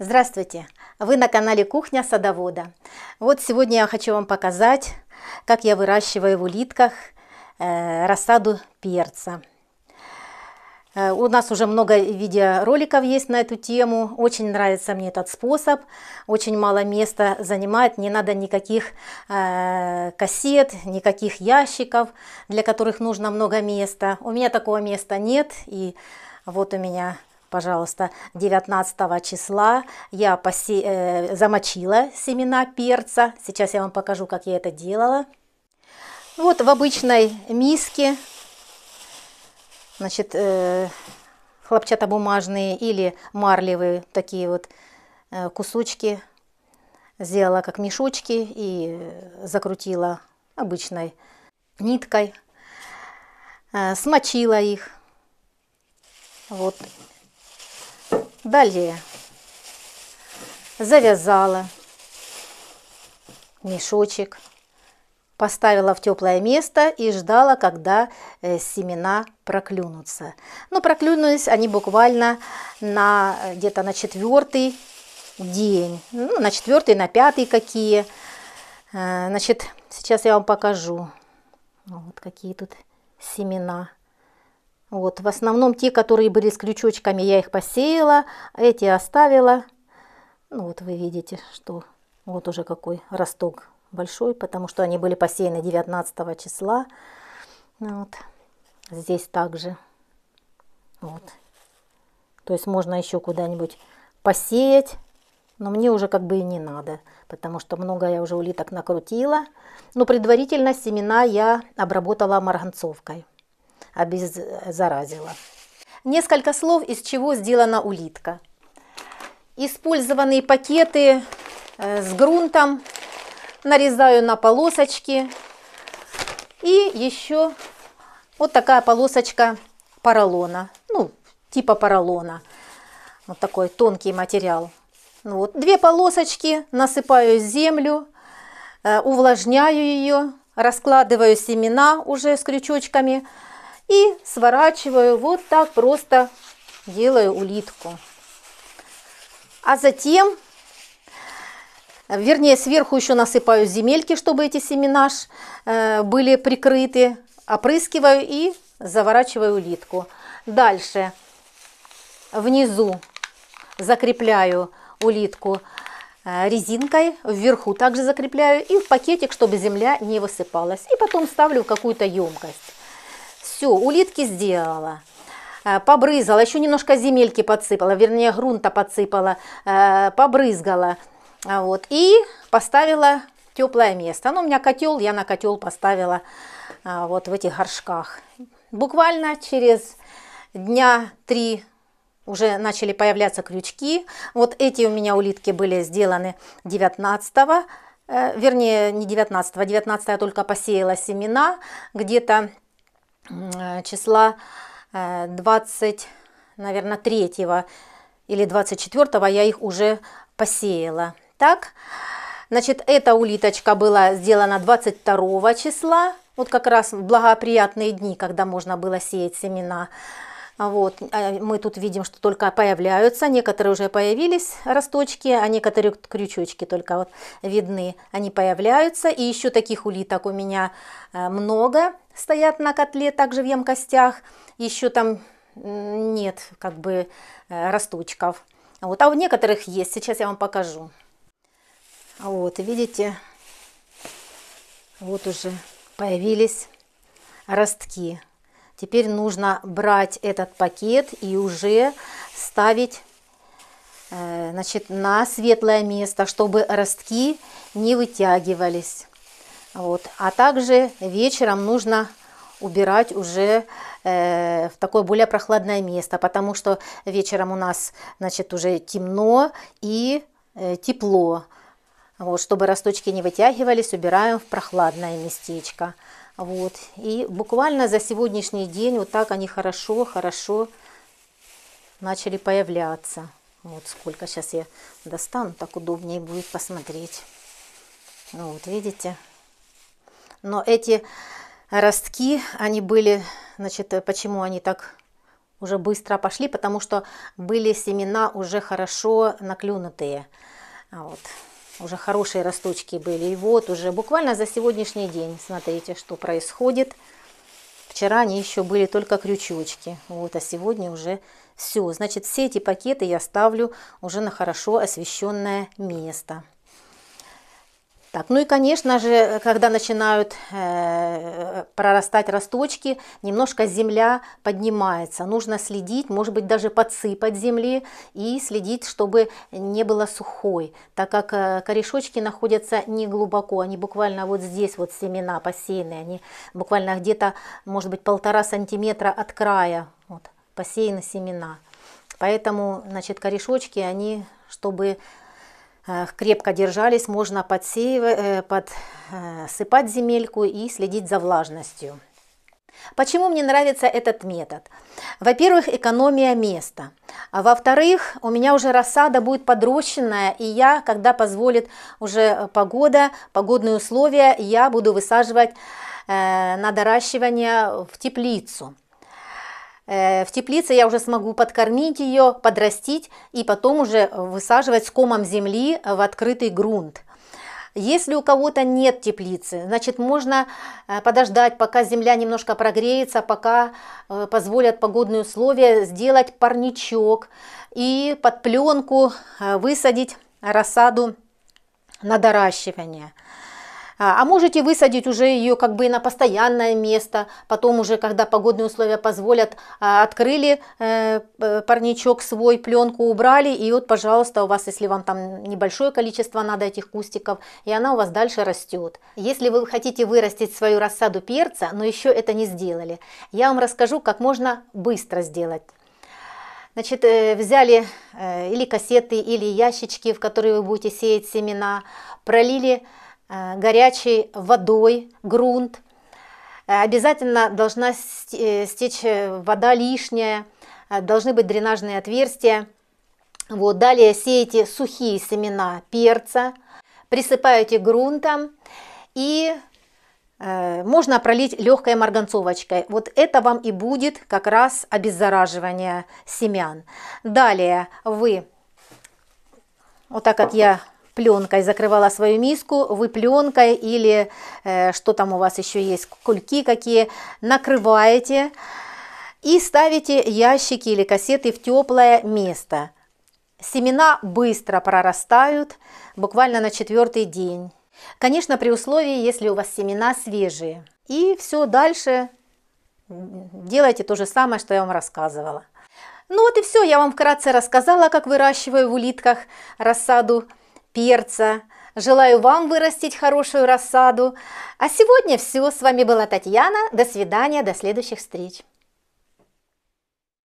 Здравствуйте! Вы на канале Кухня садовода. Вот сегодня я хочу вам показать, как я выращиваю в улитках э, рассаду перца. Э, у нас уже много видеороликов есть на эту тему. Очень нравится мне этот способ. Очень мало места занимает. Не надо никаких э, кассет, никаких ящиков, для которых нужно много места. У меня такого места нет. И вот у меня пожалуйста, 19 числа я посе... Э, замочила семена перца. Сейчас я вам покажу, как я это делала. Вот в обычной миске, значит, э, хлопчатобумажные или марлевые такие вот э, кусочки сделала как мешочки и э, закрутила обычной ниткой, э, смочила их. Вот Далее завязала мешочек, поставила в теплое место и ждала, когда э, семена проклюнутся. Ну, проклюнулись они буквально на э, где-то на четвертый день, ну, на четвертый, на пятый какие. Э, значит, сейчас я вам покажу, вот какие тут семена. Вот, в основном те, которые были с крючочками, я их посеяла, эти оставила. Ну, вот вы видите, что вот уже какой росток большой, потому что они были посеяны 19 числа. Ну, вот. Здесь также. Вот. То есть можно еще куда-нибудь посеять, но мне уже как бы и не надо, потому что много я уже улиток накрутила. Но ну, предварительно семена я обработала марганцовкой обеззаразила. Несколько слов, из чего сделана улитка. Использованные пакеты э, с грунтом нарезаю на полосочки. И еще вот такая полосочка поролона, ну, типа поролона. Вот такой тонкий материал. Ну вот, две полосочки, насыпаю землю, э, увлажняю ее, раскладываю семена уже с крючочками, и сворачиваю вот так, просто делаю улитку. А затем, вернее, сверху еще насыпаю земельки, чтобы эти семена э, были прикрыты. Опрыскиваю и заворачиваю улитку. Дальше внизу закрепляю улитку э, резинкой, вверху также закрепляю и в пакетик, чтобы земля не высыпалась. И потом ставлю в какую-то емкость все, улитки сделала э, побрызгала, еще немножко земельки подсыпала, вернее грунта подсыпала, э, побрызгала, а вот, и поставила теплое место. Ну, у меня котел, я на котел поставила э, вот в этих горшках. Буквально через дня три уже начали появляться крючки. Вот эти у меня улитки были сделаны 19 го вернее не 19 го 19 я только посеяла семена где-то Э, числа 20, наверное, 3 или 24 я их уже посеяла. Так, значит, эта улиточка была сделана 22 числа, вот как раз в благоприятные дни, когда можно было сеять семена. Вот, э, мы тут видим, что только появляются, некоторые уже появились росточки, а некоторые крючочки только вот видны, они появляются. И еще таких улиток у меня э, много, стоят на котле, также в емкостях. Еще там нет как бы э, росточков. Вот, а у некоторых есть, сейчас я вам покажу. Вот, видите, вот уже появились ростки. Теперь нужно брать этот пакет и уже ставить э, значит, на светлое место, чтобы ростки не вытягивались. Вот. А также вечером нужно убирать уже э, в такое более прохладное место, потому что вечером у нас значит, уже темно и э, тепло. Вот, чтобы росточки не вытягивались, убираем в прохладное местечко. Вот. И буквально за сегодняшний день вот так они хорошо-хорошо начали появляться. Вот сколько сейчас я достану, так удобнее будет посмотреть. Ну вот видите, но эти ростки, они были, значит, э, почему они так уже быстро пошли? Потому что были семена уже хорошо наклюнутые. А вот. Уже хорошие росточки были. И вот уже буквально за сегодняшний день, смотрите, что происходит. Вчера они еще были только крючочки, вот, а сегодня уже все. Значит, все эти пакеты я ставлю уже на хорошо освещенное место. Так, ну и, конечно же, когда начинают э, прорастать росточки, немножко земля поднимается. Нужно следить, может быть, даже подсыпать земли и следить, чтобы не было сухой, так как э, корешочки находятся не глубоко, они буквально вот здесь вот семена посеянные, они буквально где-то, может быть, полтора сантиметра от края вот, посеяны семена. Поэтому, значит, корешочки, они, чтобы Э, крепко держались, можно подсыпать э, э, земельку и следить за влажностью. Почему мне нравится этот метод? Во-первых, экономия места. А во-вторых, у меня уже рассада будет подрощенная, и я, когда позволит уже погода, погодные условия, я буду высаживать э, на доращивание в теплицу. Э, в теплице я уже смогу подкормить ее, подрастить и потом уже высаживать с комом земли в открытый грунт. Если у кого-то нет теплицы, значит можно э, подождать, пока земля немножко прогреется, пока э, позволят погодные условия, сделать парничок и под пленку высадить рассаду на доращивание. А, а можете высадить уже ее как бы на постоянное место, потом уже, когда погодные условия позволят, а, открыли э, парничок свой, пленку убрали, и вот, пожалуйста, у вас, если вам там небольшое количество надо этих кустиков, и она у вас дальше растет. Если вы хотите вырастить свою рассаду перца, но еще это не сделали, я вам расскажу, как можно быстро сделать. Значит, э, взяли э, или кассеты, или ящички, в которые вы будете сеять семена, пролили Э, горячей водой грунт. Э, обязательно должна э, стечь вода лишняя, должны быть дренажные отверстия. Вот, далее сеете сухие семена перца, присыпаете грунтом и э, можно пролить легкой марганцовочкой. Вот это вам и будет как раз обеззараживание семян. Далее вы, вот так как я пленкой закрывала свою миску, вы пленкой или э, что там у вас еще есть, кульки какие, накрываете и ставите ящики или кассеты в теплое место. Семена быстро прорастают, буквально на четвертый день. Конечно, при условии, если у вас семена свежие. И все дальше делайте то же самое, что я вам рассказывала. Ну вот и все, я вам вкратце рассказала, как выращиваю в улитках рассаду перца. Желаю вам вырастить хорошую рассаду. А сегодня все. С вами была Татьяна. До свидания, до следующих встреч.